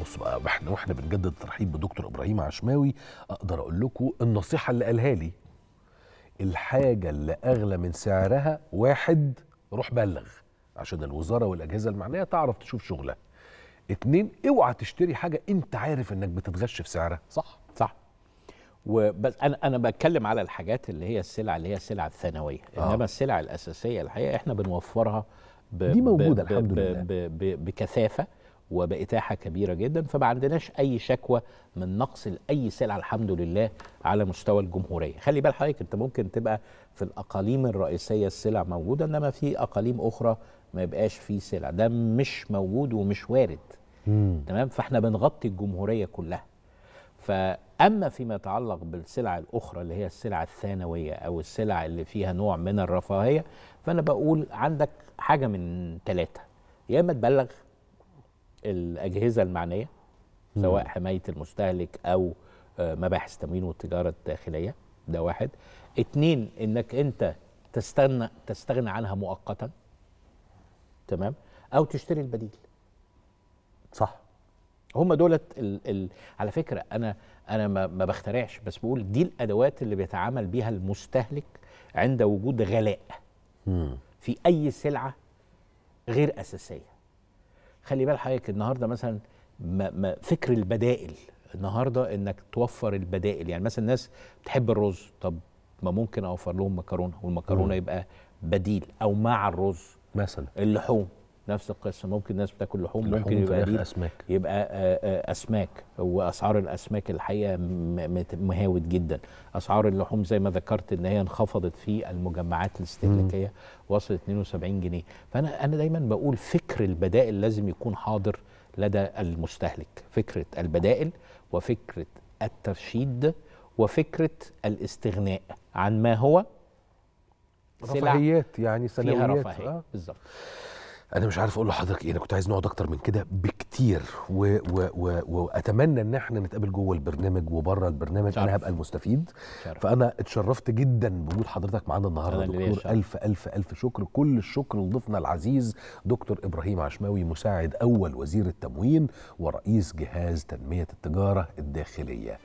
بص بقى احنا واحنا بنجدد الترحيب بدكتور ابراهيم عشماوي اقدر اقول لكم النصيحه اللي قالها لي الحاجه اللي اغلى من سعرها واحد روح بلغ عشان الوزاره والاجهزه المعنيه تعرف تشوف شغلها اتنين اوعى تشتري حاجه انت عارف انك بتتغش في سعرها صح صح وبس انا انا بتكلم على الحاجات اللي هي السلع اللي هي السلع الثانويه آه. انما السلع الاساسيه الحقيقه احنا بنوفرها ب دي موجوده ب الحمد ب لله ب ب بكثافه وبإتاحة كبيرة جدا فما عندناش أي شكوى من نقص لأي سلعة الحمد لله على مستوى الجمهورية خلي بال حضرتك أنت ممكن تبقى في الأقاليم الرئيسية السلع موجودة إنما في أقاليم أخرى ما يبقاش فيه سلع ده مش موجود ومش وارد تمام فاحنا بنغطي الجمهورية كلها فأما فيما يتعلق بالسلع الأخرى اللي هي السلع الثانوية أو السلع اللي فيها نوع من الرفاهية فأنا بقول عندك حاجة من ثلاثة يا إما تبلغ الاجهزه المعنيه سواء حمايه المستهلك او آه، مباحث التموين والتجاره الداخليه ده واحد اتنين انك انت تستغنى تستغنى عنها مؤقتا تمام او تشتري البديل صح هم دولت ال ال على فكره انا انا ما, ما بخترعش بس بقول دي الادوات اللي بيتعامل بيها المستهلك عند وجود غلاء في اي سلعه غير اساسيه خلي بال حضرتك النهارده مثلا ما ما فكر البدائل النهارده انك توفر البدائل يعني مثلا الناس بتحب الرز طب ما ممكن اوفر لهم مكرونه والمكرونه يبقى بديل او مع الرز مثلا اللحوم نفس القصه ممكن الناس بتاكل لحوم ممكن, يبقى دي اسماك يبقى آه، آه، آه، اسماك واسعار الاسماك الحقيقه مهاوت جدا اسعار اللحوم زي ما ذكرت ان هي انخفضت في المجمعات الاستهلاكيه وصلت 72 جنيه فانا انا دايما بقول فكر البدائل لازم يكون حاضر لدى المستهلك فكره البدائل وفكره الترشيد وفكره الاستغناء عن ما هو رفاهيات يعني سنويات فيها رفاهيه آه. بالظبط انا مش عارف اقول لحضرتك ايه انا كنت عايز نقعد اكتر من كده بكتير و... و... و... واتمنى ان احنا نتقابل جوه البرنامج وبره البرنامج شرف. انا هبقى المستفيد شرف. فانا اتشرفت جدا بوجود حضرتك معانا النهارده دكتور الف الف الف شكر كل الشكر لضيفنا العزيز دكتور ابراهيم عشماوي مساعد اول وزير التموين ورئيس جهاز تنميه التجاره الداخليه